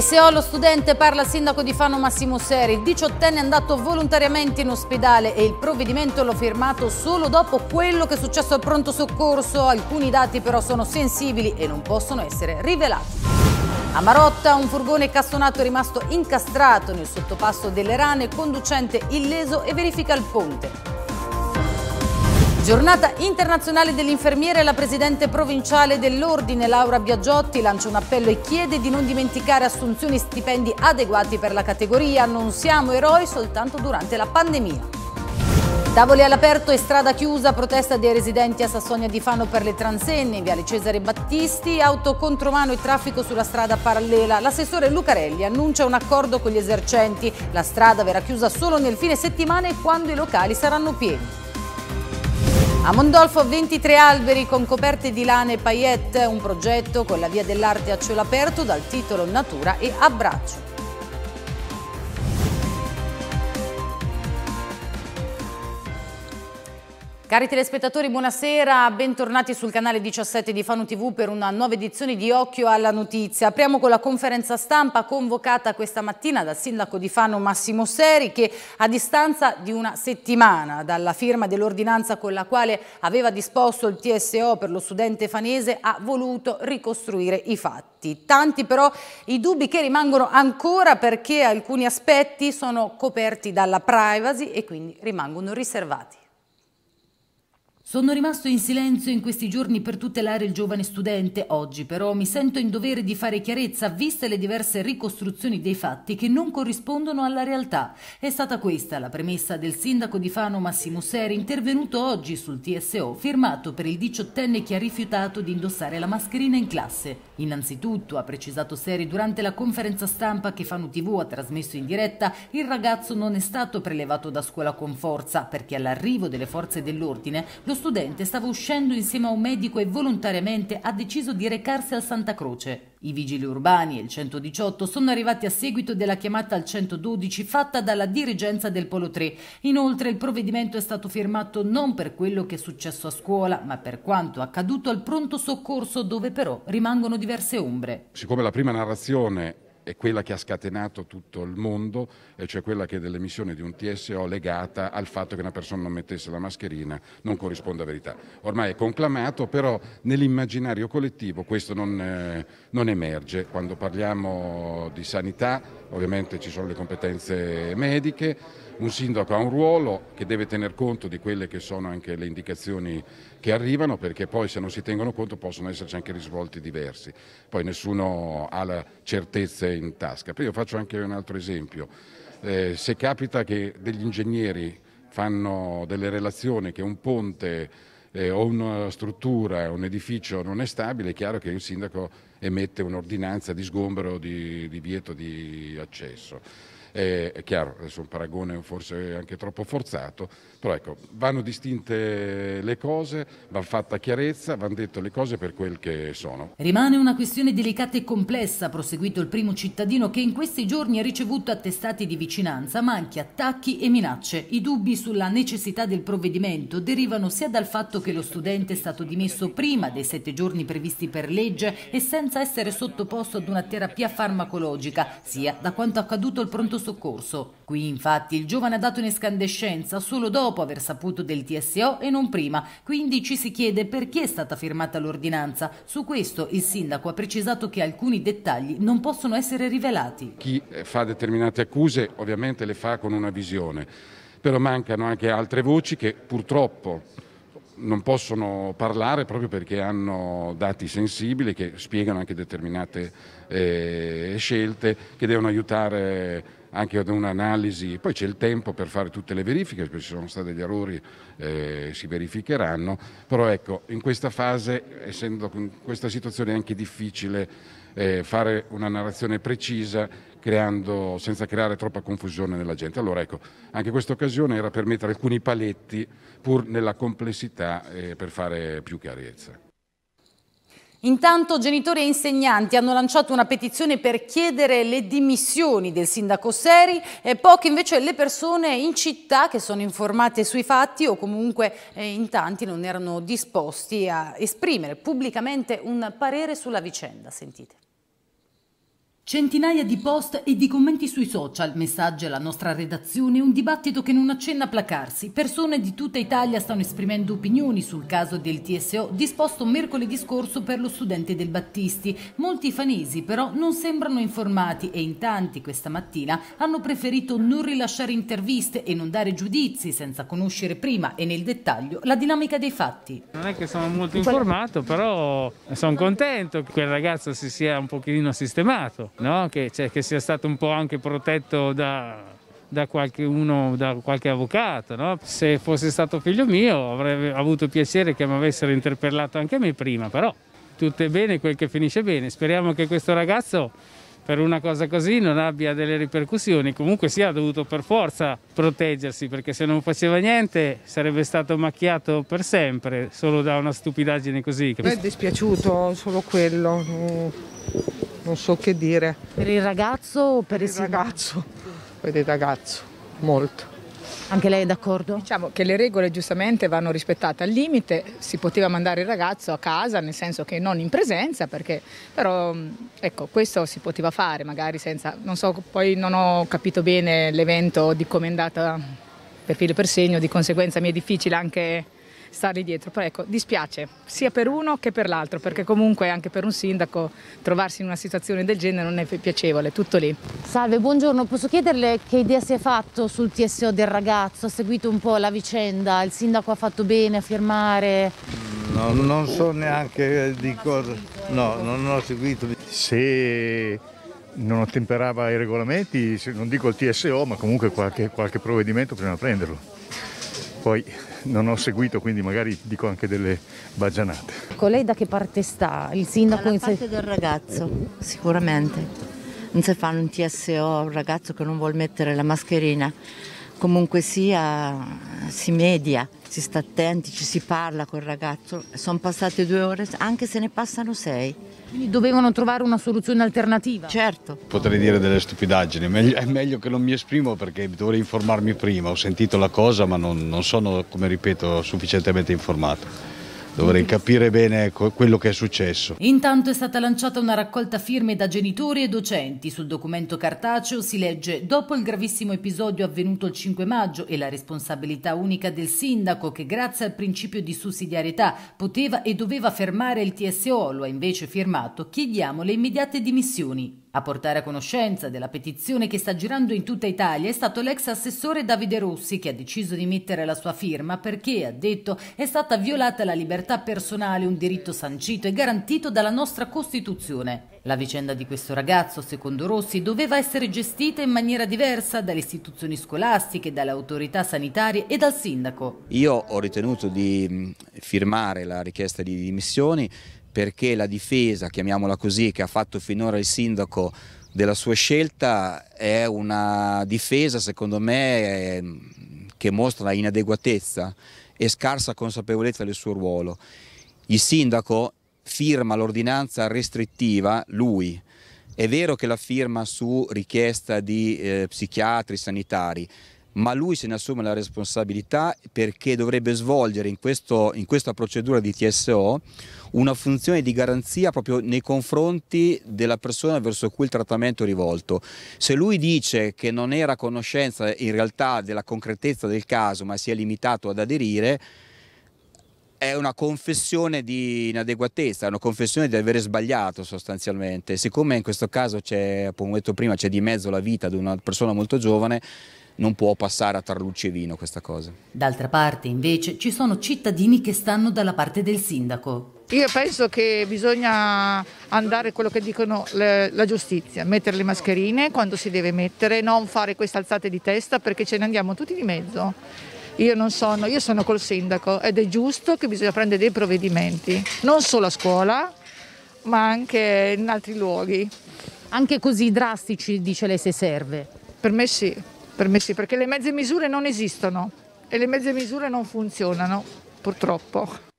TSO lo studente parla al sindaco di Fano Massimo Seri, il diciottenne è andato volontariamente in ospedale e il provvedimento l'ho firmato solo dopo quello che è successo al pronto soccorso, alcuni dati però sono sensibili e non possono essere rivelati. A Marotta un furgone cassonato è rimasto incastrato nel sottopasso delle rane, conducente illeso e verifica il ponte. Giornata internazionale dell'infermiere, la presidente provinciale dell'Ordine Laura Biagiotti lancia un appello e chiede di non dimenticare assunzioni e stipendi adeguati per la categoria. Non siamo eroi soltanto durante la pandemia. Tavoli all'aperto e strada chiusa, protesta dei residenti a Sassonia di Fano per le transenne, viale Cesare Battisti, auto contromano e traffico sulla strada parallela. L'assessore Lucarelli annuncia un accordo con gli esercenti. La strada verrà chiusa solo nel fine settimana e quando i locali saranno pieni. A Mondolfo 23 alberi con coperte di lane e paillette, un progetto con la Via dell'Arte a cielo aperto dal titolo Natura e Abbraccio. Cari telespettatori, buonasera, bentornati sul canale 17 di Fano TV per una nuova edizione di Occhio alla Notizia. Apriamo con la conferenza stampa convocata questa mattina dal sindaco di Fano Massimo Seri che a distanza di una settimana dalla firma dell'ordinanza con la quale aveva disposto il TSO per lo studente fanese ha voluto ricostruire i fatti. Tanti però i dubbi che rimangono ancora perché alcuni aspetti sono coperti dalla privacy e quindi rimangono riservati. Sono rimasto in silenzio in questi giorni per tutelare il giovane studente, oggi però mi sento in dovere di fare chiarezza viste le diverse ricostruzioni dei fatti che non corrispondono alla realtà. È stata questa la premessa del sindaco di Fano Massimo Seri intervenuto oggi sul TSO firmato per il diciottenne che ha rifiutato di indossare la mascherina in classe. Innanzitutto, ha precisato Seri durante la conferenza stampa che Fano TV ha trasmesso in diretta, il ragazzo non è stato prelevato da scuola con forza perché all'arrivo delle forze dell'ordine lo studente stava uscendo insieme a un medico e volontariamente ha deciso di recarsi al Santa Croce. I vigili urbani e il 118 sono arrivati a seguito della chiamata al 112 fatta dalla dirigenza del Polo 3. Inoltre il provvedimento è stato firmato non per quello che è successo a scuola, ma per quanto accaduto al pronto soccorso dove però rimangono diverse ombre. Siccome la prima narrazione è quella che ha scatenato tutto il mondo, cioè quella che dell'emissione di un TSO legata al fatto che una persona non mettesse la mascherina non corrisponde a verità. Ormai è conclamato, però nell'immaginario collettivo questo non, eh, non emerge. Quando parliamo di sanità ovviamente ci sono le competenze mediche, un sindaco ha un ruolo che deve tener conto di quelle che sono anche le indicazioni che arrivano perché poi se non si tengono conto possono esserci anche risvolti diversi. Poi nessuno ha la certezza in tasca. Poi io faccio anche un altro esempio. Eh, se capita che degli ingegneri fanno delle relazioni che un ponte eh, o una struttura, un edificio non è stabile, è chiaro che il sindaco emette un'ordinanza di sgombero di, di vieto di accesso. Eh, è chiaro, adesso un paragone forse anche troppo forzato, però ecco, vanno distinte le cose, va fatta chiarezza, vanno dette le cose per quel che sono. Rimane una questione delicata e complessa, proseguito il primo cittadino che in questi giorni ha ricevuto attestati di vicinanza, ma anche attacchi e minacce. I dubbi sulla necessità del provvedimento derivano sia dal fatto che lo studente è stato dimesso prima dei sette giorni previsti per legge e senza essere sottoposto ad una terapia farmacologica, sia da quanto accaduto al pronto soccorso. Qui infatti il giovane ha dato in escandescenza solo dopo dopo aver saputo del TSO e non prima, quindi ci si chiede perché è stata firmata l'ordinanza. Su questo il sindaco ha precisato che alcuni dettagli non possono essere rivelati. Chi eh, fa determinate accuse ovviamente le fa con una visione, però mancano anche altre voci che purtroppo non possono parlare proprio perché hanno dati sensibili che spiegano anche determinate eh, scelte che devono aiutare anche ad un'analisi, poi c'è il tempo per fare tutte le verifiche, perché ci sono stati degli errori, eh, si verificheranno, però ecco, in questa fase, essendo in questa situazione è anche difficile eh, fare una narrazione precisa creando, senza creare troppa confusione nella gente. Allora ecco, anche questa occasione era per mettere alcuni paletti pur nella complessità eh, per fare più chiarezza. Intanto genitori e insegnanti hanno lanciato una petizione per chiedere le dimissioni del sindaco Seri e poche invece le persone in città che sono informate sui fatti o comunque eh, in tanti non erano disposti a esprimere pubblicamente un parere sulla vicenda. Sentite. Centinaia di post e di commenti sui social, messaggi alla nostra redazione, un dibattito che non accenna a placarsi. Persone di tutta Italia stanno esprimendo opinioni sul caso del TSO disposto mercoledì scorso per lo studente del Battisti. Molti fanesi però non sembrano informati e in tanti questa mattina hanno preferito non rilasciare interviste e non dare giudizi senza conoscere prima e nel dettaglio la dinamica dei fatti. Non è che sono molto informato, però sono contento che quel ragazzo si sia un pochino sistemato no? che, cioè, che, sia stato un po' anche protetto da, da qualcuno, da qualche avvocato. No? Se fosse stato figlio mio avrei avuto piacere che mi avessero interpellato anche me prima, però tutto è bene quel che finisce bene. Speriamo che questo ragazzo per una cosa così non abbia delle ripercussioni, comunque sia dovuto per forza proteggersi perché se non faceva niente sarebbe stato macchiato per sempre solo da una stupidaggine così. Mi è dispiaciuto solo quello, non so che dire. Per il ragazzo o per, per il, ragazzo? Per il ragazzo, molto. Anche lei è d'accordo? Diciamo che le regole giustamente vanno rispettate. Al limite si poteva mandare il ragazzo a casa, nel senso che non in presenza, perché però mm, ecco, questo si poteva fare magari senza, non so, poi non ho capito bene l'evento di come è andata per filo per segno, di conseguenza mi è difficile anche stare dietro. Però ecco, dispiace sia per uno che per l'altro, perché comunque anche per un sindaco trovarsi in una situazione del genere non è piacevole, tutto lì. Salve, buongiorno, posso chiederle che idea si è fatto sul TSO del ragazzo? Ha seguito un po' la vicenda? Il sindaco ha fatto bene a firmare? No, non so neanche di non cosa. Seguito, eh, no, non ho seguito. Se non ottemperava i regolamenti, non dico il TSO, ma comunque qualche, qualche provvedimento prima di prenderlo poi non ho seguito, quindi magari dico anche delle bagianate. Con ecco, lei da che parte sta il sindaco? Dalla parte se... del ragazzo, sicuramente. Non si fa un TSO un ragazzo che non vuole mettere la mascherina. Comunque sia, si media, si sta attenti, ci si parla col ragazzo. Sono passate due ore, anche se ne passano sei quindi dovevano trovare una soluzione alternativa? Certo. Potrei dire delle stupidaggini, è meglio che non mi esprimo perché dovrei informarmi prima, ho sentito la cosa ma non, non sono, come ripeto, sufficientemente informato. Dovrei capire bene quello che è successo. Intanto è stata lanciata una raccolta firme da genitori e docenti. Sul documento cartaceo si legge «Dopo il gravissimo episodio avvenuto il 5 maggio e la responsabilità unica del sindaco che grazie al principio di sussidiarietà poteva e doveva fermare il TSO, lo ha invece firmato, chiediamo le immediate dimissioni». A portare a conoscenza della petizione che sta girando in tutta Italia è stato l'ex assessore Davide Rossi che ha deciso di mettere la sua firma perché, ha detto, è stata violata la libertà personale, un diritto sancito e garantito dalla nostra Costituzione. La vicenda di questo ragazzo, secondo Rossi, doveva essere gestita in maniera diversa dalle istituzioni scolastiche, dalle autorità sanitarie e dal sindaco. Io ho ritenuto di mm, firmare la richiesta di dimissioni perché la difesa, chiamiamola così, che ha fatto finora il sindaco della sua scelta è una difesa secondo me ehm, che mostra inadeguatezza e scarsa consapevolezza del suo ruolo. Il sindaco firma l'ordinanza restrittiva, lui, è vero che la firma su richiesta di eh, psichiatri, sanitari, ma lui se ne assume la responsabilità perché dovrebbe svolgere in, questo, in questa procedura di TSO una funzione di garanzia proprio nei confronti della persona verso cui il trattamento è rivolto. Se lui dice che non era a conoscenza in realtà della concretezza del caso ma si è limitato ad aderire, è una confessione di inadeguatezza, è una confessione di avere sbagliato sostanzialmente. Siccome in questo caso c'è, come ho detto prima, c'è di mezzo la vita di una persona molto giovane, non può passare a tra luce e vino questa cosa. D'altra parte invece ci sono cittadini che stanno dalla parte del sindaco. Io penso che bisogna andare quello che dicono le, la giustizia, mettere le mascherine quando si deve mettere, non fare queste alzate di testa perché ce ne andiamo tutti di mezzo. Io non sono, io sono col sindaco ed è giusto che bisogna prendere dei provvedimenti, non solo a scuola, ma anche in altri luoghi. Anche così drastici, dice lei, se serve. Per me sì permessi perché le mezze misure non esistono e le mezze misure non funzionano, purtroppo.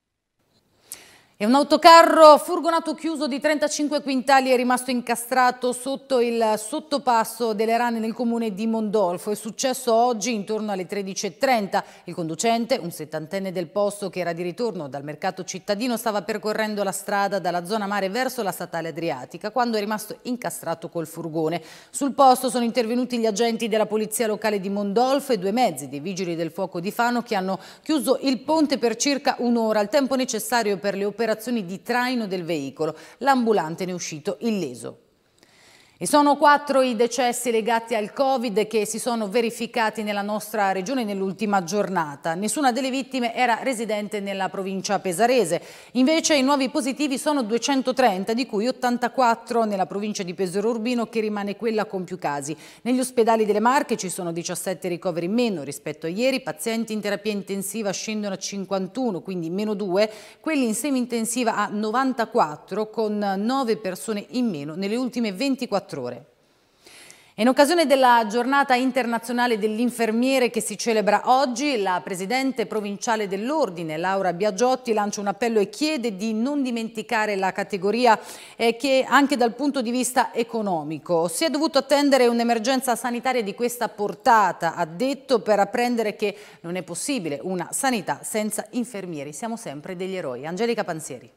E un autocarro furgonato chiuso di 35 quintali è rimasto incastrato sotto il sottopasso delle rane nel comune di Mondolfo. È successo oggi intorno alle 13.30. Il conducente, un settantenne del posto che era di ritorno dal mercato cittadino, stava percorrendo la strada dalla zona mare verso la statale adriatica quando è rimasto incastrato col furgone. Sul posto sono intervenuti gli agenti della polizia locale di Mondolfo e due mezzi dei vigili del fuoco di Fano che hanno chiuso il ponte per circa un'ora, il tempo necessario per le operazioni operazioni di traino del veicolo. L'ambulante ne è uscito illeso. E sono quattro i decessi legati al Covid che si sono verificati nella nostra regione nell'ultima giornata. Nessuna delle vittime era residente nella provincia pesarese. Invece i nuovi positivi sono 230, di cui 84 nella provincia di Pesaro Urbino, che rimane quella con più casi. Negli ospedali delle Marche ci sono 17 ricoveri in meno rispetto a ieri. I pazienti in terapia intensiva scendono a 51, quindi meno 2. Quelli in semi intensiva a 94, con 9 persone in meno nelle ultime 24 ore 24 ore. In occasione della giornata internazionale dell'infermiere che si celebra oggi, la presidente provinciale dell'Ordine, Laura Biagiotti, lancia un appello e chiede di non dimenticare la categoria eh, che anche dal punto di vista economico si è dovuto attendere un'emergenza sanitaria di questa portata, ha detto, per apprendere che non è possibile una sanità senza infermieri. Siamo sempre degli eroi. Angelica Pansieri.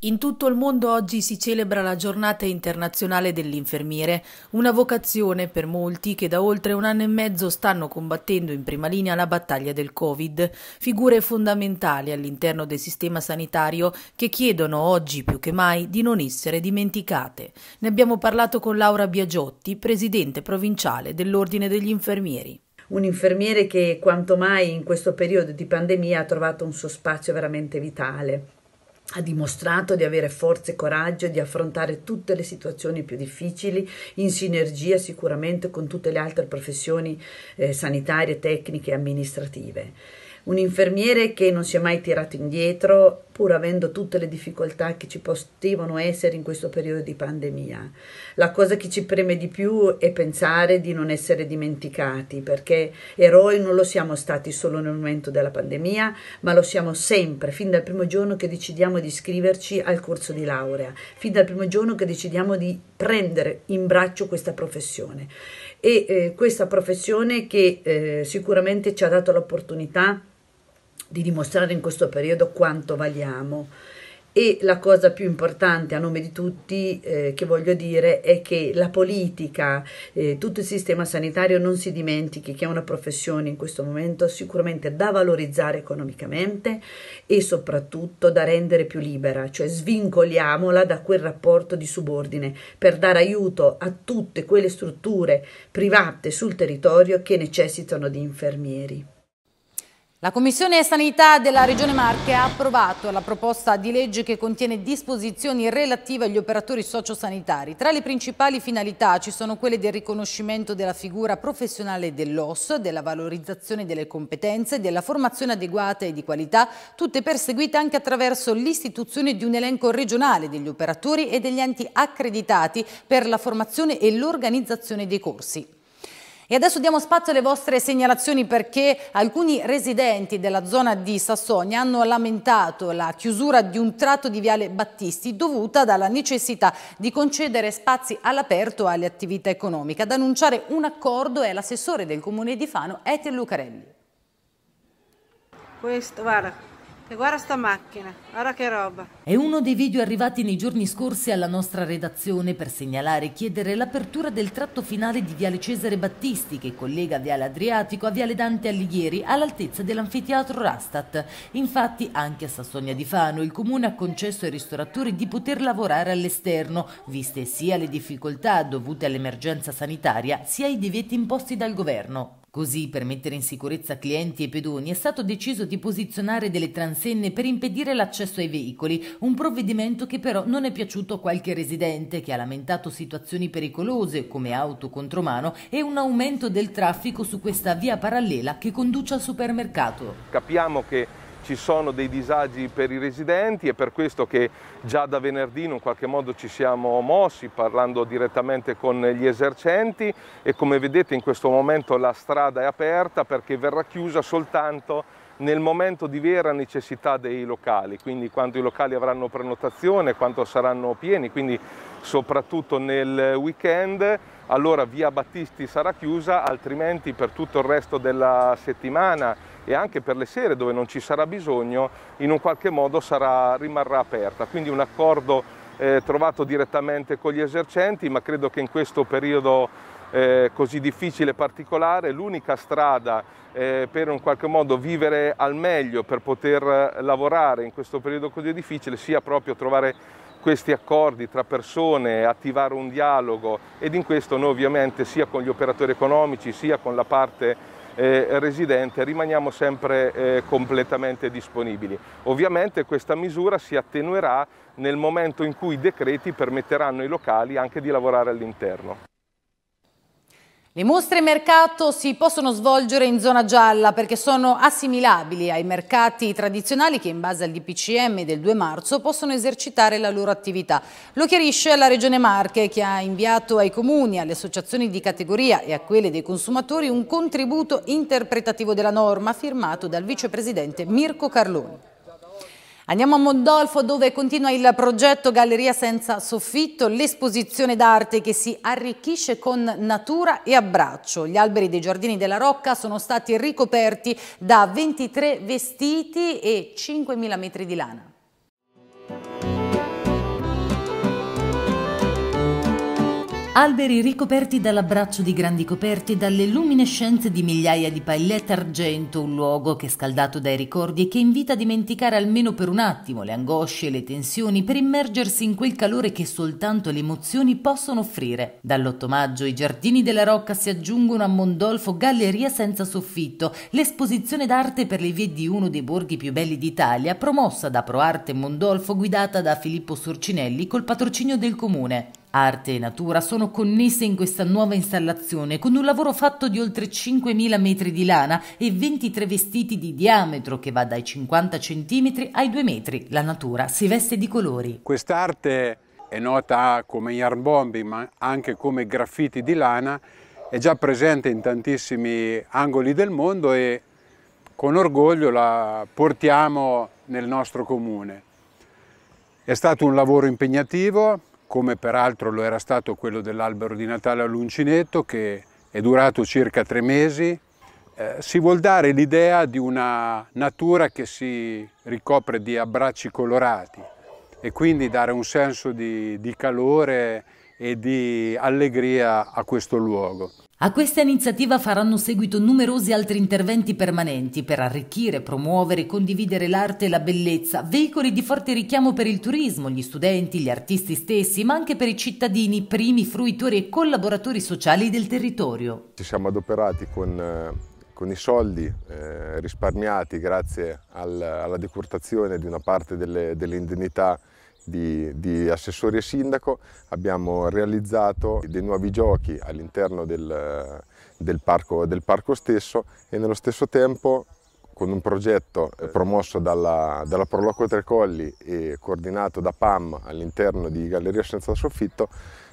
In tutto il mondo oggi si celebra la giornata internazionale dell'infermiere, una vocazione per molti che da oltre un anno e mezzo stanno combattendo in prima linea la battaglia del Covid, figure fondamentali all'interno del sistema sanitario che chiedono oggi più che mai di non essere dimenticate. Ne abbiamo parlato con Laura Biagiotti, presidente provinciale dell'Ordine degli Infermieri un infermiere che quanto mai in questo periodo di pandemia ha trovato un suo spazio veramente vitale ha dimostrato di avere forza e coraggio di affrontare tutte le situazioni più difficili in sinergia sicuramente con tutte le altre professioni eh, sanitarie, tecniche e amministrative un infermiere che non si è mai tirato indietro pur avendo tutte le difficoltà che ci potevano essere in questo periodo di pandemia. La cosa che ci preme di più è pensare di non essere dimenticati, perché eroi non lo siamo stati solo nel momento della pandemia, ma lo siamo sempre, fin dal primo giorno che decidiamo di iscriverci al corso di laurea, fin dal primo giorno che decidiamo di prendere in braccio questa professione. E eh, questa professione che eh, sicuramente ci ha dato l'opportunità di dimostrare in questo periodo quanto valiamo. E la cosa più importante a nome di tutti eh, che voglio dire è che la politica, eh, tutto il sistema sanitario non si dimentichi che è una professione in questo momento sicuramente da valorizzare economicamente e soprattutto da rendere più libera, cioè svincoliamola da quel rapporto di subordine per dare aiuto a tutte quelle strutture private sul territorio che necessitano di infermieri. La Commissione Sanità della Regione Marche ha approvato la proposta di legge che contiene disposizioni relative agli operatori sociosanitari. Tra le principali finalità ci sono quelle del riconoscimento della figura professionale dell'OS, della valorizzazione delle competenze, della formazione adeguata e di qualità, tutte perseguite anche attraverso l'istituzione di un elenco regionale degli operatori e degli enti accreditati per la formazione e l'organizzazione dei corsi. E adesso diamo spazio alle vostre segnalazioni perché alcuni residenti della zona di Sassonia hanno lamentato la chiusura di un tratto di Viale Battisti dovuta dalla necessità di concedere spazi all'aperto alle attività economiche. Ad annunciare un accordo è l'assessore del comune di Fano, Etel Lucarelli. Questo, guarda, e guarda sta macchina, guarda che roba. È uno dei video arrivati nei giorni scorsi alla nostra redazione per segnalare e chiedere l'apertura del tratto finale di Viale Cesare Battisti che collega Viale Adriatico a Viale Dante Alighieri all'altezza dell'anfiteatro Rastat. Infatti anche a Sassonia di Fano il comune ha concesso ai ristoratori di poter lavorare all'esterno, viste sia le difficoltà dovute all'emergenza sanitaria sia i divieti imposti dal governo. Così, per mettere in sicurezza clienti e pedoni, è stato deciso di posizionare delle transenne per impedire l'accesso ai veicoli, un provvedimento che però non è piaciuto a qualche residente che ha lamentato situazioni pericolose come auto contromano e un aumento del traffico su questa via parallela che conduce al supermercato. Capiamo che ci sono dei disagi per i residenti, è per questo che già da venerdì in qualche modo ci siamo mossi parlando direttamente con gli esercenti e come vedete in questo momento la strada è aperta perché verrà chiusa soltanto nel momento di vera necessità dei locali, quindi quando i locali avranno prenotazione, quando saranno pieni, quindi soprattutto nel weekend, allora via Battisti sarà chiusa, altrimenti per tutto il resto della settimana e anche per le sere dove non ci sarà bisogno in un qualche modo sarà, rimarrà aperta. Quindi un accordo eh, trovato direttamente con gli esercenti, ma credo che in questo periodo eh, così difficile e particolare l'unica strada eh, per in qualche modo vivere al meglio, per poter lavorare in questo periodo così difficile, sia proprio trovare questi accordi tra persone, attivare un dialogo ed in questo noi ovviamente sia con gli operatori economici sia con la parte eh, residente rimaniamo sempre eh, completamente disponibili. Ovviamente questa misura si attenuerà nel momento in cui i decreti permetteranno ai locali anche di lavorare all'interno. Le mostre mercato si possono svolgere in zona gialla perché sono assimilabili ai mercati tradizionali che in base al DPCM del 2 marzo possono esercitare la loro attività. Lo chiarisce la Regione Marche che ha inviato ai comuni, alle associazioni di categoria e a quelle dei consumatori un contributo interpretativo della norma firmato dal vicepresidente Mirko Carloni. Andiamo a Mondolfo dove continua il progetto Galleria senza soffitto, l'esposizione d'arte che si arricchisce con natura e abbraccio. Gli alberi dei giardini della Rocca sono stati ricoperti da 23 vestiti e 5.000 metri di lana. alberi ricoperti dall'abbraccio di grandi coperti, dalle luminescenze di migliaia di paillette argento, un luogo che è scaldato dai ricordi e che invita a dimenticare almeno per un attimo le angosce e le tensioni per immergersi in quel calore che soltanto le emozioni possono offrire. Dall'8 maggio i giardini della Rocca si aggiungono a Mondolfo Galleria senza soffitto, l'esposizione d'arte per le vie di uno dei borghi più belli d'Italia, promossa da ProArte Mondolfo guidata da Filippo Sorcinelli col patrocinio del comune. Arte e natura sono connesse in questa nuova installazione con un lavoro fatto di oltre 5.000 metri di lana e 23 vestiti di diametro che va dai 50 cm ai 2 metri. La natura si veste di colori. Quest'arte è nota come yarn bombing ma anche come graffiti di lana, è già presente in tantissimi angoli del mondo e con orgoglio la portiamo nel nostro comune. È stato un lavoro impegnativo, come peraltro lo era stato quello dell'albero di Natale all'uncinetto che è durato circa tre mesi, eh, si vuol dare l'idea di una natura che si ricopre di abbracci colorati e quindi dare un senso di, di calore e di allegria a questo luogo. A questa iniziativa faranno seguito numerosi altri interventi permanenti per arricchire, promuovere e condividere l'arte e la bellezza, veicoli di forte richiamo per il turismo, gli studenti, gli artisti stessi, ma anche per i cittadini, primi fruitori e collaboratori sociali del territorio. Ci siamo adoperati con, eh, con i soldi eh, risparmiati grazie al, alla decurtazione di una parte delle, delle indennità di, di assessore e sindaco abbiamo realizzato dei nuovi giochi all'interno del, del, del parco stesso e nello stesso tempo con un progetto eh, promosso dalla, dalla Proloco Tre Colli e coordinato da PAM all'interno di Galleria Senza Soffitto,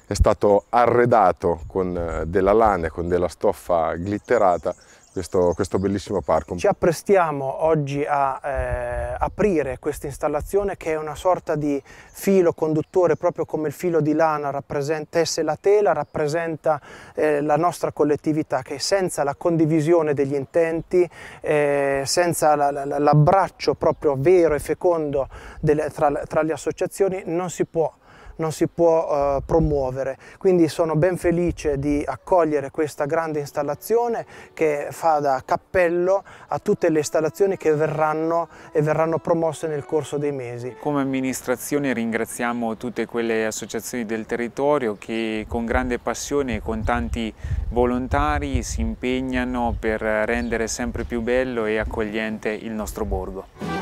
è stato arredato con eh, della lana e con della stoffa glitterata questo, questo bellissimo parco. Ci apprestiamo oggi a eh aprire questa installazione che è una sorta di filo conduttore proprio come il filo di lana tesse la tela, rappresenta eh, la nostra collettività che senza la condivisione degli intenti, eh, senza l'abbraccio la, la, proprio vero e fecondo delle, tra, tra le associazioni non si può non si può eh, promuovere. Quindi sono ben felice di accogliere questa grande installazione che fa da cappello a tutte le installazioni che verranno e verranno promosse nel corso dei mesi. Come amministrazione ringraziamo tutte quelle associazioni del territorio che con grande passione e con tanti volontari si impegnano per rendere sempre più bello e accogliente il nostro borgo.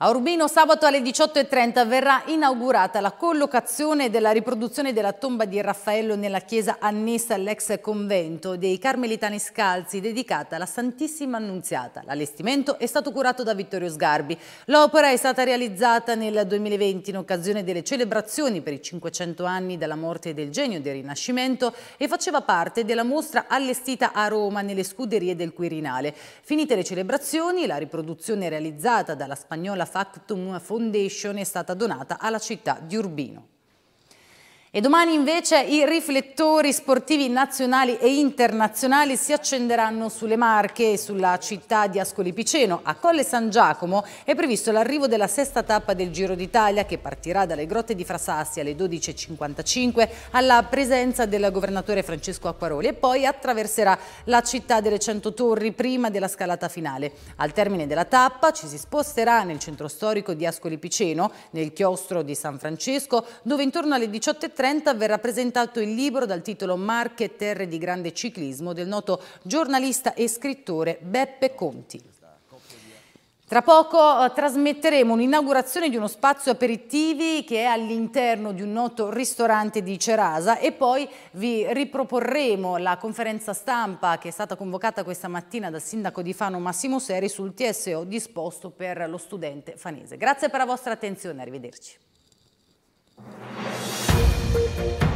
A Urbino sabato alle 18.30 verrà inaugurata la collocazione della riproduzione della tomba di Raffaello nella chiesa annessa all'ex convento dei Carmelitani Scalzi dedicata alla Santissima Annunziata. L'allestimento è stato curato da Vittorio Sgarbi. L'opera è stata realizzata nel 2020 in occasione delle celebrazioni per i 500 anni dalla morte del genio del Rinascimento e faceva parte della mostra allestita a Roma nelle scuderie del Quirinale. Finite le celebrazioni, la riproduzione realizzata dalla spagnola Factum Foundation è stata donata alla città di Urbino. E domani invece i riflettori sportivi nazionali e internazionali si accenderanno sulle Marche e sulla città di Ascoli Piceno. A Colle San Giacomo è previsto l'arrivo della sesta tappa del Giro d'Italia che partirà dalle grotte di Frasassi alle 12.55 alla presenza del governatore Francesco Acquaroli e poi attraverserà la città delle 100 Torri prima della scalata finale. Al termine della tappa ci si sposterà nel centro storico di Ascoli Piceno, nel chiostro di San Francesco, dove intorno alle 18.30 30 verrà presentato il libro dal titolo Marche Terre di Grande Ciclismo del noto giornalista e scrittore Beppe Conti. Tra poco eh, trasmetteremo un'inaugurazione di uno spazio aperitivi che è all'interno di un noto ristorante di Cerasa e poi vi riproporremo la conferenza stampa che è stata convocata questa mattina dal sindaco di Fano Massimo Seri sul TSO disposto per lo studente fanese. Grazie per la vostra attenzione, arrivederci. you